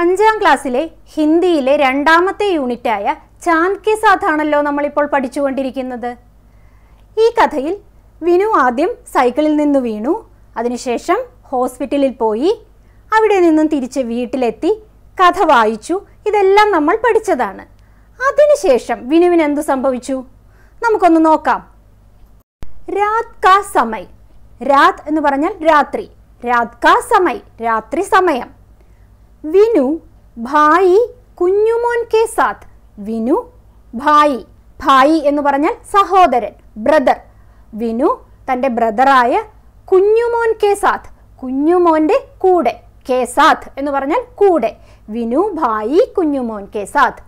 അഞ്ചാം ക്ലാസ്സിലെ ഹിന്ദിയിലെ രണ്ടാമത്തെ യൂണിറ്റായ ചാന്ദ് കെ സാധാണല്ലോ നമ്മളിപ്പോൾ പഠിച്ചുകൊണ്ടിരിക്കുന്നത് ഈ കഥയിൽ വിനു ആദ്യം സൈക്കിളിൽ നിന്ന് വീണു അതിനുശേഷം ഹോസ്പിറ്റലിൽ പോയി അവിടെ നിന്നും തിരിച്ച് വീട്ടിലെത്തി കഥ വായിച്ചു ഇതെല്ലാം നമ്മൾ പഠിച്ചതാണ് അതിനുശേഷം വിനുവിന് എന്തു സംഭവിച്ചു നമുക്കൊന്ന് നോക്കാം രാത് കാ സമയ് രാത് എന്ന് പറഞ്ഞാൽ രാത്രി രാത് കാ സമയ് രാത്രി സമയം വിനു ഭായി കുഞ്ഞുമോൻ കെ സാത്ത് വിനു ഭായി ഭായി എന്ന് പറഞ്ഞാൽ സഹോദരൻ ബ്രദർ വിനു തൻ്റെ ബ്രദറായ കുഞ്ഞുമോൻ കെ സാത്ത് കുഞ്ഞുമോൻ്റെ കൂടെ കെ സാത്ത് എന്ന് പറഞ്ഞാൽ കൂടെ വിനു ഭായി കുഞ്ഞുമോൻ കെ സാത്ത്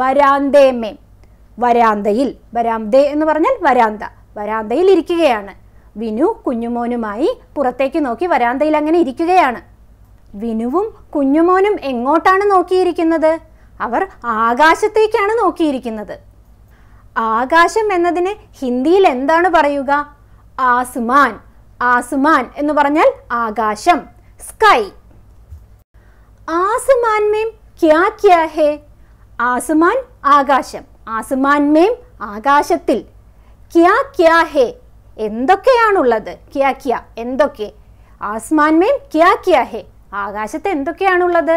വരാന്തേമേ വരാന്തയിൽ വരാന്തേ എന്ന് പറഞ്ഞാൽ വരാന്ത വരാന്തയിൽ ഇരിക്കുകയാണ് വിനു കുഞ്ഞുമോനുമായി പുറത്തേക്ക് നോക്കി വരാന്തയിൽ അങ്ങനെ ഇരിക്കുകയാണ് വിനുവും കുഞ്ഞുമോനും എങ്ങോട്ടാണ് നോക്കിയിരിക്കുന്നത് അവർ ആകാശത്തേക്കാണ് നോക്കിയിരിക്കുന്നത് ആകാശം എന്നതിന് ഹിന്ദിയിൽ എന്താണ് പറയുക ആസുമാൻ ആസുമാൻ എന്ന് പറഞ്ഞാൽ ആകാശം സ്കൈ ആസുമാൻ മേം ക്യാ ക്യാ ഹേ ആസുമാൻ ആകാശം ആസുമാൻ മേം ആകാശത്തിൽ ക്യാ ക്യാ ഹേ എന്തൊക്കെയാണുള്ളത് ക്യാ ക്യാ എന്തൊക്കെ ആസ്മാൻ മേം ക്യാ ക്യാ ഹേ ആകാശത്ത് എന്തൊക്കെയാണുള്ളത്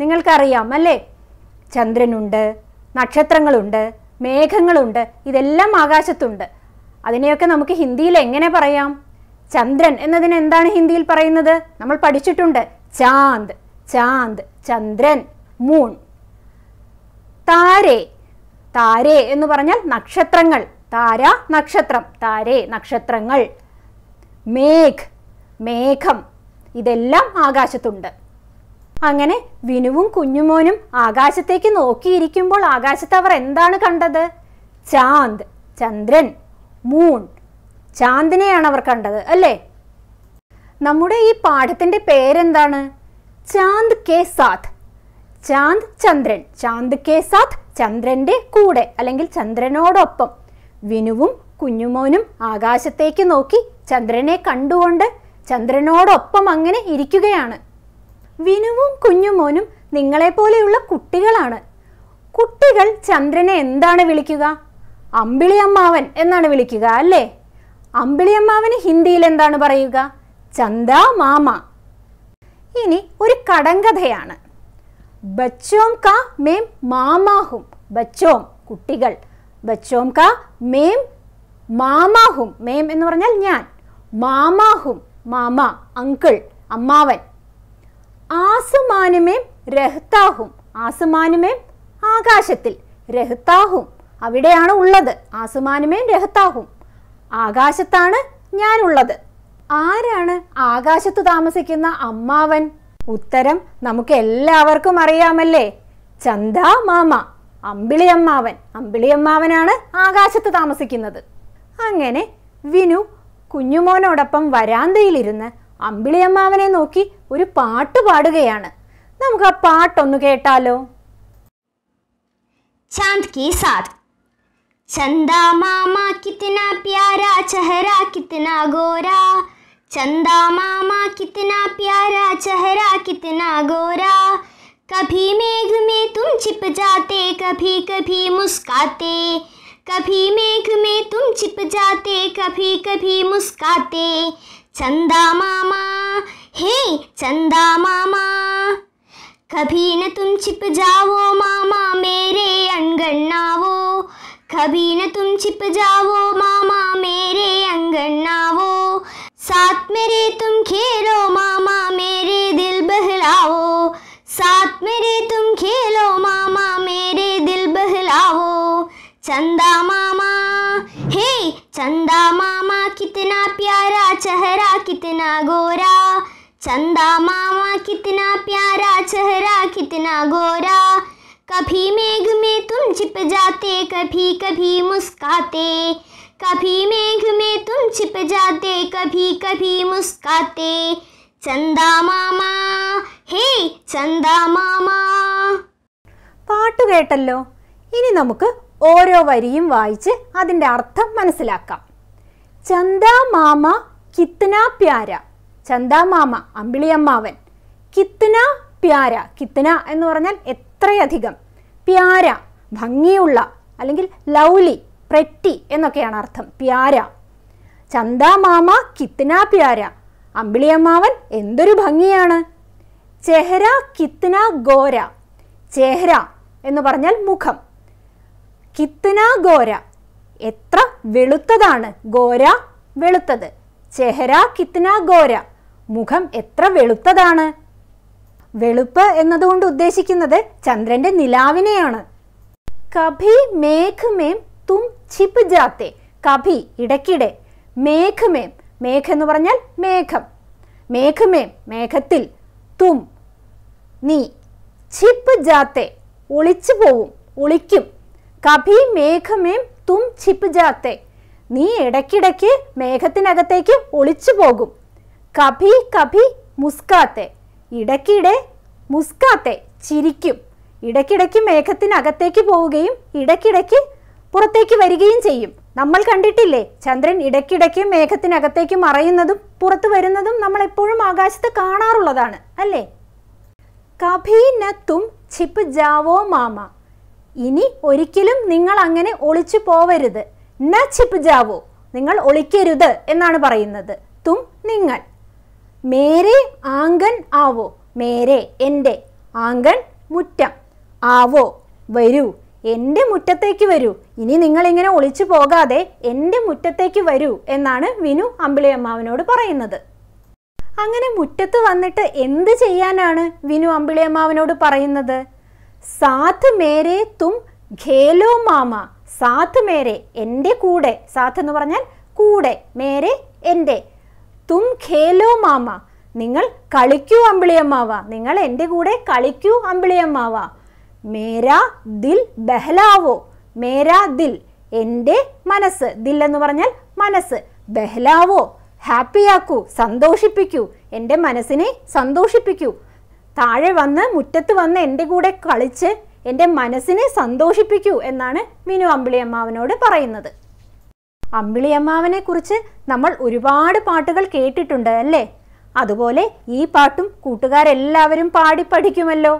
നിങ്ങൾക്കറിയാം അല്ലേ ചന്ദ്രനുണ്ട് നക്ഷത്രങ്ങളുണ്ട് മേഘങ്ങളുണ്ട് ഇതെല്ലാം ആകാശത്തുണ്ട് അതിനെയൊക്കെ നമുക്ക് ഹിന്ദിയിൽ എങ്ങനെ പറയാം ചന്ദ്രൻ എന്നതിന് എന്താണ് ഹിന്ദിയിൽ പറയുന്നത് നമ്മൾ പഠിച്ചിട്ടുണ്ട് ചാന്ദ് ചാന്ദ് ചന്ദ്രൻ മൂൺ താരേ താരേ എന്ന് പറഞ്ഞാൽ നക്ഷത്രങ്ങൾ താര നക്ഷത്രം താരേ നക്ഷത്രങ്ങൾ മേഘ് മേഘം ഇതെല്ലാം ആകാശത്തുണ്ട് അങ്ങനെ വിനുവും കുഞ്ഞുമോനും ആകാശത്തേക്ക് നോക്കിയിരിക്കുമ്പോൾ ആകാശത്ത് അവർ എന്താണ് കണ്ടത് ചാന്ദ് ചന്ദ്രൻ മൂൺ ചാന്ദിനെയാണ് അവർ കണ്ടത് അല്ലേ നമ്മുടെ ഈ പാഠത്തിൻ്റെ പേരെന്താണ് ചാന്ദ് കെ സാത് ചാന്ദ് ചന്ദ്രൻ ചാന്ദ് കെ സാത് ചന്ദ്രൻ്റെ കൂടെ അല്ലെങ്കിൽ ചന്ദ്രനോടൊപ്പം വിനുവും കുഞ്ഞുമോനും ആകാശത്തേക്ക് നോക്കി ചന്ദ്രനെ കണ്ടുകൊണ്ട് ചന്ദ്രനോടൊപ്പം അങ്ങനെ ഇരിക്കുകയാണ് വിനുവും കുഞ്ഞുമോനും നിങ്ങളെപ്പോലെയുള്ള കുട്ടികളാണ് കുട്ടികൾ ചന്ദ്രനെ എന്താണ് വിളിക്കുക അമ്പിളിയമ്മാവൻ എന്നാണ് വിളിക്കുക അല്ലേ അമ്പിളിയമ്മാവന് ഹിന്ദിയിൽ എന്താണ് പറയുക ചന്ദ മാമ ഇനി ഒരു കടങ്കഥയാണ് ബച്ചോം കാ മേം മാമാഹും ബച്ചോം കുട്ടികൾ ബച്ചോം കാ മേം മാമാഹും മേം എന്ന് പറഞ്ഞാൽ ഞാൻ മാമാഹും മാമ അങ്കിൾ അമ്മാവൻ ആസുമാനുമേ രഹ്താഹും ആസുമാനുമേ ആകാശത്തിൽ രഹ്താഹും അവിടെയാണ് ഉള്ളത് ആസുമാനുമേ രഹ്താഹും ആകാശത്താണ് ഞാനുള്ളത് ആരാണ് ആകാശത്ത് താമസിക്കുന്ന അമ്മാവൻ ഉത്തരം നമുക്ക് എല്ലാവർക്കും അറിയാമല്ലേ ചന്ദ മാമ അമ്പിളിയമ്മാവൻ അമ്പിളിയമ്മാവനാണ് ആകാശത്ത് താമസിക്കുന്നത് അങ്ങനെ വിനു കുഞ്ഞുമോനോടൊപ്പം വരാന്തയിലിരുന്ന് അമ്പിളിയമ്മാവനെ നോക്കി ഒരു പാട്ട് പാടുകയാണ് നമുക്ക് ആ പാട്ടൊന്ന് കേട്ടാലോ चांद चंदा मामा कितना प्यारा चेहरा कितना गोरा चंदा मामा कितना प्यारा चेहरा कितना गोरा कभी मेघ में तुम छिप जाते कभी कभी मुस्काते कभी मेघ में तुम छिप जाते कभी कभी मुस्काते चंदा मामा हे चंदा मामा कभी न तुम छिप जाओ मामा मेरे अंगन नावो कभी न तुम छिप जाओ मामा मेरे अंगन नावो साथ मेरे तुम खेलो मामा मेरे दिल बहलाओ चंदा मामा हे चंदा मामा कितना प्यारा चेहरा कितना गोरा चंदा मामा कितना प्यारा चेहरा कितना गोरा कभी मेघ में तुम छिप जाते कभी कभी मुस्काते कभी मेघ में तुम छिप जाते कभी कभी मुस्काते चंदा मामा हे चंदा मामा പാട്ട് കേട്ടല്ലോ ഇനി നമുക്ക് ഓരോ വരിയും വായിച്ച് അതിൻ്റെ അർത്ഥം മനസ്സിലാക്കാം ചന്ദാ മാമ കിത്തന പ്യാര ചന്ദാ മാമ അമ്പിളിയമ്മാവൻ കിത്തന പ്യാര കിത്തന എന്ന് പറഞ്ഞാൽ എത്രയധികം പ്യാര ഭംഗിയുള്ള അല്ലെങ്കിൽ ലൗലി പ്രറ്റി എന്നൊക്കെയാണ് അർത്ഥം പ്യാര ചന്ദാ മാമ കിത്തന പ്യാര അമ്പിളിയമ്മാവൻ എന്തൊരു ഭംഗിയാണ് ചെഹ്ര കിത്തന ഗോര ചെഹ്ര എന്ന് പറഞ്ഞാൽ മുഖം കിത്തന ഗോര എത്ര വെളുത്തതാണ് ഗോര വെളുത്തത് ചെഹര കിത്തന ഗോര മുഖം എത്ര വെളുത്തതാണ് വെളുപ്പ് എന്നതുകൊണ്ട് ഉദ്ദേശിക്കുന്നത് ചന്ദ്രന്റെ നിലാവിനെയാണ് കഭി മേഘമേം തും ചിപ്പ് ജാത്തെ കഭി ഇടയ്ക്കിടെ മേഘമേം മേഘ എന്ന് പറഞ്ഞാൽ മേഘം മേഘമേം മേഘത്തിൽ തും നീ ചിപ്പ് ജാത്തെ ഒളിച്ചു പോവും ഒളിക്കും കഭി മേഘമേം തും ചിപ്പ് ജാത്തെ നീ ഇടയ്ക്കിടയ്ക്ക് മേഘത്തിനകത്തേക്ക് ഒളിച്ചു പോകും കഭി കഭി മുസ്കാത്തെ ഇടയ്ക്കിടെ മുസ്കാത്തെ ചിരിക്കും ഇടയ്ക്കിടയ്ക്ക് മേഘത്തിനകത്തേക്ക് പോവുകയും ഇടയ്ക്കിടയ്ക്ക് പുറത്തേക്ക് വരികയും ചെയ്യും നമ്മൾ കണ്ടിട്ടില്ലേ ചന്ദ്രൻ ഇടയ്ക്കിടയ്ക്ക് മേഘത്തിനകത്തേക്ക് മറയുന്നതും പുറത്തു വരുന്നതും നമ്മൾ എപ്പോഴും ആകാശത്ത് കാണാറുള്ളതാണ് അല്ലേ കഭീനത്തും ചിപ്പ് ജാവോ മാമ ഇനി ഒരിക്കലും നിങ്ങൾ അങ്ങനെ ഒളിച്ചു പോവരുത് ന ചിപ്പ് ജാവോ നിങ്ങൾ ഒളിക്കരുത് എന്നാണ് പറയുന്നത് തും നിങ്ങൾ മേരെ ആങ്കൻ ആവോ മേരെ എൻ്റെ ആങ്കൻ മുറ്റം ആവോ വരൂ എൻ്റെ മുറ്റത്തേക്ക് വരൂ ഇനി നിങ്ങളിങ്ങനെ ഒളിച്ചു പോകാതെ എൻ്റെ മുറ്റത്തേക്ക് വരൂ എന്നാണ് വിനു അമ്പിളിയമ്മാവിനോട് പറയുന്നത് അങ്ങനെ മുറ്റത്ത് വന്നിട്ട് എന്ത് ചെയ്യാനാണ് വിനു അമ്പിളിയമ്മാവിനോട് പറയുന്നത് സാത്ത് മേരെ തും ഖേലോ മാമ സാത്ത് മേരെ എൻ്റെ കൂടെ സാത്ത് എന്ന് പറഞ്ഞാൽ കൂടെ മേരെ എൻ്റെ തും ഖേലോ മാമ നിങ്ങൾ കളിക്കൂ അമ്പിളിയമ്മാവ നിങ്ങൾ എൻ്റെ കൂടെ കളിക്കൂ അമ്പിളിയമ്മാവ മേരാ ദിൽ ബഹ്ലാവോ മേരാ ദിൽ എൻ്റെ മനസ്സ് ദിൽ എന്ന് പറഞ്ഞാൽ മനസ്സ് ബഹ്ലാവോ ഹാപ്പിയാക്കൂ സന്തോഷിപ്പിക്കൂ എൻ്റെ മനസ്സിനെ സന്തോഷിപ്പിക്കൂ താഴെ വന്ന് മുറ്റത്ത് വന്ന് എൻ്റെ കൂടെ കളിച്ച് എൻ്റെ മനസ്സിനെ സന്തോഷിപ്പിക്കൂ എന്നാണ് മിനു അമ്പിളിയമ്മാവനോട് പറയുന്നത് അമ്പിളിയമ്മാവനെ കുറിച്ച് നമ്മൾ ഒരുപാട് പാട്ടുകൾ കേട്ടിട്ടുണ്ട് അല്ലേ അതുപോലെ ഈ പാട്ടും കൂട്ടുകാരെല്ലാവരും പാടി പഠിക്കുമല്ലോ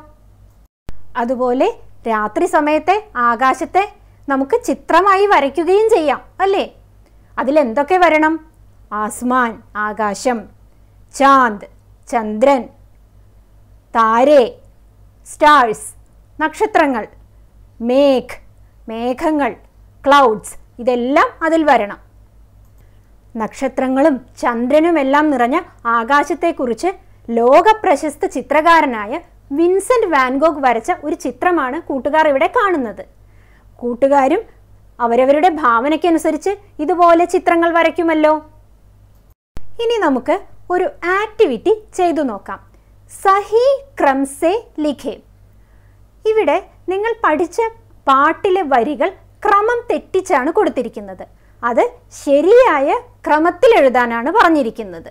അതുപോലെ രാത്രി സമയത്തെ ആകാശത്തെ നമുക്ക് ചിത്രമായി വരയ്ക്കുകയും ചെയ്യാം അല്ലേ അതിലെന്തൊക്കെ വരണം ആസ്മാൻ ആകാശം ചാന്ദ് ചന്ദ്രൻ താരെ സ്റ്റാഴ്സ് നക്ഷത്രങ്ങൾ മേഘ് മേഘങ്ങൾ ക്ലൗഡ്സ് ഇതെല്ലാം അതിൽ വരണം നക്ഷത്രങ്ങളും ചന്ദ്രനുമെല്ലാം നിറഞ്ഞ ആകാശത്തെക്കുറിച്ച് ലോകപ്രശസ്ത ചിത്രകാരനായ വിൻസെന്റ് വാൻഗോഗ് വരച്ച ഒരു ചിത്രമാണ് കൂട്ടുകാർ ഇവിടെ കാണുന്നത് കൂട്ടുകാരും അവരവരുടെ ഭാവനയ്ക്കനുസരിച്ച് ഇതുപോലെ ചിത്രങ്ങൾ വരയ്ക്കുമല്ലോ ഇനി നമുക്ക് ഒരു ആക്ടിവിറ്റി ചെയ്തു നോക്കാം സഹി ക്രംസെ ലിഖേ ഇവിടെ നിങ്ങൾ പഠിച്ച പാട്ടിലെ വരികൾ ക്രമം തെറ്റിച്ചാണ് കൊടുത്തിരിക്കുന്നത് അത് ശരിയായ ക്രമത്തിൽ എഴുതാനാണ് പറഞ്ഞിരിക്കുന്നത്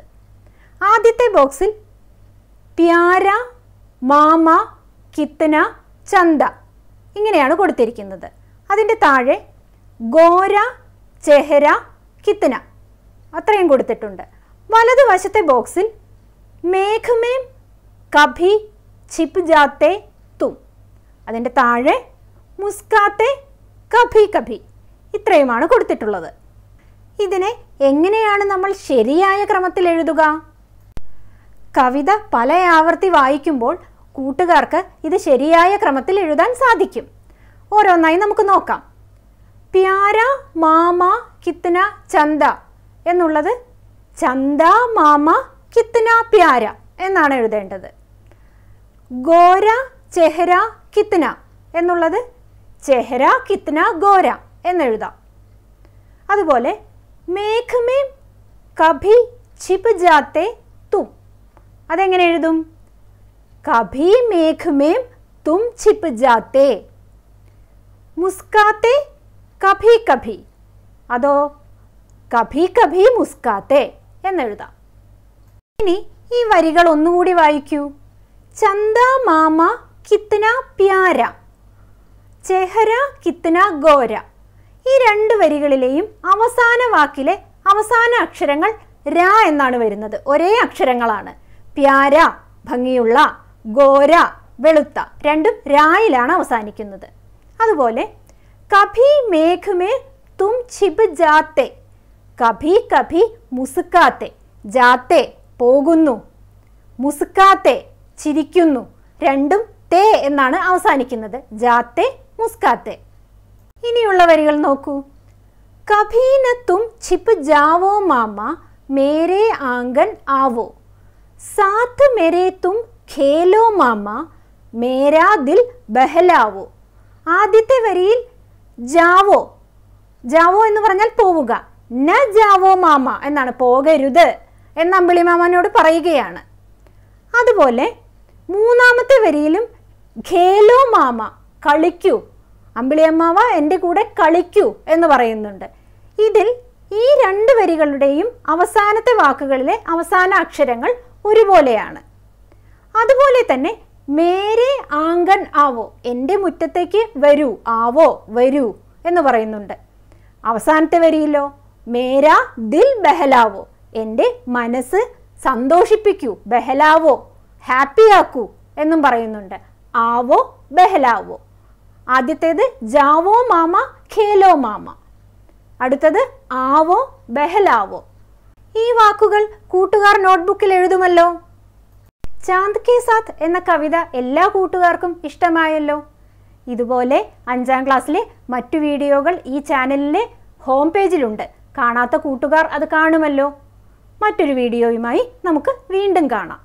ആദ്യത്തെ ബോക്സിൽ പ്യാര മാമ കിത്തന ചന്ത ഇങ്ങനെയാണ് കൊടുത്തിരിക്കുന്നത് അതിൻ്റെ താഴെ ഗോര ചെഹര കിത്തന അത്രയും കൊടുത്തിട്ടുണ്ട് വലതുവശത്തെ ബോക്സിൽ മേഘമേം കഭി ചിപ് ജാത്തെ തും അതിൻ്റെ താഴെ മുസ്കാത്തെ കഭി കഭി ഇത്രയുമാണ് കൊടുത്തിട്ടുള്ളത് ഇതിനെ എങ്ങനെയാണ് നമ്മൾ ശരിയായ ക്രമത്തിൽ എഴുതുക കവിത പല ആവർത്തി വായിക്കുമ്പോൾ കൂട്ടുകാർക്ക് ഇത് ശരിയായ ക്രമത്തിൽ എഴുതാൻ സാധിക്കും ഓരോന്നായി നമുക്ക് നോക്കാം പ്യാര മാമ കിത്തന ചന്ത എന്നുള്ളത് ചന്ത മാമ കിത്തന പ്യാര എന്നാണ് എഴുതേണ്ടത് ഗോര ചെഹര കിത്ന എന്നുള്ളത് ചെഹര കിത്ന ഗോര എന്നെഴുതാം അതുപോലെ മേഘമേ കഭി ഛിപ് ജാത്തെ തും അതെങ്ങനെ എഴുതും കഭി മേഘമേ തും ഛിപ് ജാത്തെ മുസ്കാത്തെ കഭി കഭി അതോ കഭി കഭി മുസ്കാത്തെ എന്നെഴുതാം ഇനി ഈ വരികൾ ഒന്നുകൂടി വായിക്കൂ ചന്ദ മാമ കിത്തന പ്യാര ചെഹര കിത്തന ഗോര ഈ രണ്ട് വരികളിലെയും അവസാന വാക്കിലെ അവസാന അക്ഷരങ്ങൾ രാ എന്നാണ് വരുന്നത് ഒരേ അക്ഷരങ്ങളാണ് പ്യാര ഭംഗിയുള്ള ഗോര വെളുത്ത രണ്ടും രായിലാണ് അവസാനിക്കുന്നത് അതുപോലെ കഭി മേഘമേ തും ഛിപ് ജാത്തെ കഭി കഭി മുസുക്കാത്തെ ജാത്തെ പോകുന്നു മുസുക്കാത്തെ ചിരിക്കുന്നു രണ്ടും തേ എന്നാണ് അവസാനിക്കുന്നത് ജാത്തെ മുസ്കാത്തെ ഇനിയുള്ള വരികൾ നോക്കൂ കഭീനത്തും ചിപ്പ് ജാവോ മാമ മേരേ ആംഗൻ ആവോ സാത്ത് മെരേത്തും ഖേലോ മാമ മേരാതിൽ ബഹലാവോ ആദ്യത്തെ വരിയിൽ ജാവോ ജാവോ എന്ന് പറഞ്ഞാൽ പോവുക ന ജാവോ മാമ എന്നാണ് പോകരുത് എന്ന് അമ്പിളി മാമനോട് പറയുകയാണ് അതുപോലെ മൂന്നാമത്തെ വരിയിലും ഖേലോ മാമ കളിക്കൂ അമ്പിളിയമ്മാവ എൻ്റെ കൂടെ കളിക്കൂ എന്ന് പറയുന്നുണ്ട് ഇതിൽ ഈ രണ്ട് വരികളുടെയും അവസാനത്തെ വാക്കുകളിലെ അവസാന അക്ഷരങ്ങൾ ഒരുപോലെയാണ് അതുപോലെ തന്നെ മേരെ ആങ്കൺ ആവോ എൻ്റെ മുറ്റത്തേക്ക് വരൂ ആവോ വരൂ എന്ന് പറയുന്നുണ്ട് അവസാനത്തെ വരിയിലോ മേരാ ദിൽ ബഹലാവോ എൻ്റെ മനസ്സ് സന്തോഷിപ്പിക്കൂ ബഹലാവോ ഹാപ്പി ആക്കൂ എന്നും പറയുന്നുണ്ട് ആവോ ബഹലാവോ ആദ്യത്തേത് ജാവോ മാമ ഖേലോ മാമ അടുത്തത് ആവോ ബഹലാവോ ഈ വാക്കുകൾ കൂട്ടുകാർ നോട്ട്ബുക്കിൽ എഴുതുമല്ലോ ചാന്ദ് കെ സാത്ത് എന്ന കവിത എല്ലാ കൂട്ടുകാർക്കും ഇഷ്ടമായല്ലോ ഇതുപോലെ അഞ്ചാം ക്ലാസ്സിലെ മറ്റു വീഡിയോകൾ ഈ ചാനലിലെ ഹോം പേജിലുണ്ട് കാണാത്ത കൂട്ടുകാർ അത് കാണുമല്ലോ മറ്റൊരു വീഡിയോയുമായി നമുക്ക് വീണ്ടും കാണാം